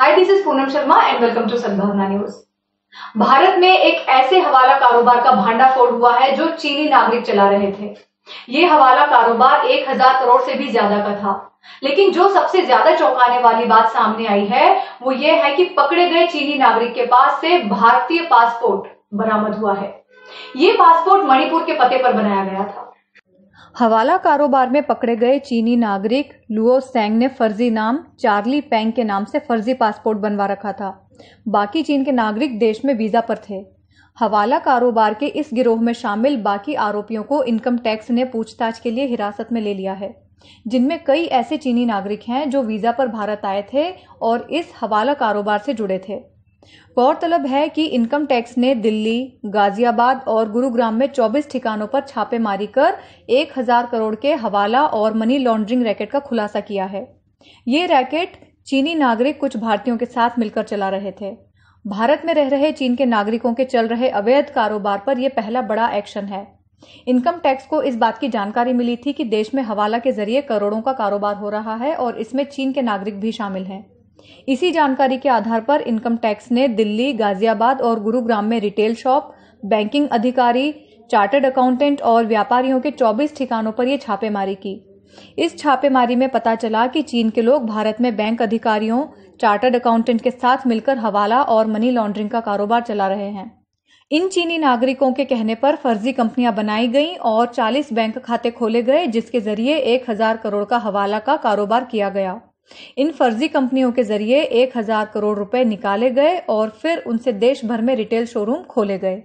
hi this is Poonam Sharma and welcome to Sadbhavna news Bharat में एक ऐसे हवाला कारोबार का भांडाफोड़ हुआ है जो चीनी नागरिक चला रहे थे ये हवाला कारोबार एक हजार करोड़ से भी ज्यादा का था लेकिन जो सबसे ज्यादा चौंकाने वाली बात सामने आई है वो ये है कि पकड़े गए चीनी नागरिक के पास से भारतीय पासपोर्ट बरामद हुआ है ये पासपोर्ट मणिपुर के पते पर बनाया गया था हवाला कारोबार में पकड़े गए चीनी नागरिक लुओ सेंग ने फर्जी नाम चार्ली पेंग के नाम से फर्जी पासपोर्ट बनवा रखा था बाकी चीन के नागरिक देश में वीजा पर थे हवाला कारोबार के इस गिरोह में शामिल बाकी आरोपियों को इनकम टैक्स ने पूछताछ के लिए हिरासत में ले लिया है जिनमें कई ऐसे चीनी नागरिक हैं जो वीजा पर भारत आए थे और इस हवाला कारोबार से जुड़े थे गौरतलब है कि इनकम टैक्स ने दिल्ली गाजियाबाद और गुरुग्राम में 24 ठिकानों पर छापेमारी कर 1000 करोड़ के हवाला और मनी लॉन्ड्रिंग रैकेट का खुलासा किया है ये रैकेट चीनी नागरिक कुछ भारतीयों के साथ मिलकर चला रहे थे भारत में रह रहे चीन के नागरिकों के चल रहे अवैध कारोबार पर यह पहला बड़ा एक्शन है इनकम टैक्स को इस बात की जानकारी मिली थी कि देश में हवाला के जरिए करोड़ों का कारोबार हो रहा है और इसमें चीन के नागरिक भी शामिल हैं इसी जानकारी के आधार पर इनकम टैक्स ने दिल्ली गाजियाबाद और गुरुग्राम में रिटेल शॉप बैंकिंग अधिकारी चार्टर्ड अकाउंटेंट और व्यापारियों के 24 ठिकानों पर ये छापेमारी की इस छापेमारी में पता चला कि चीन के लोग भारत में बैंक अधिकारियों चार्टर्ड अकाउंटेंट के साथ मिलकर हवाला और मनी लॉन्ड्रिंग का कारोबार चला रहे हैं इन चीनी नागरिकों के कहने पर फर्जी कंपनियां बनाई गई और 40 बैंक खाते खोले गए जिसके जरिए 1000 करोड़ का हवाला का कारोबार किया गया इन फर्जी कंपनियों के जरिए एक हजार करोड़ रुपए निकाले गए और फिर उनसे देश भर में रिटेल शोरूम खोले गए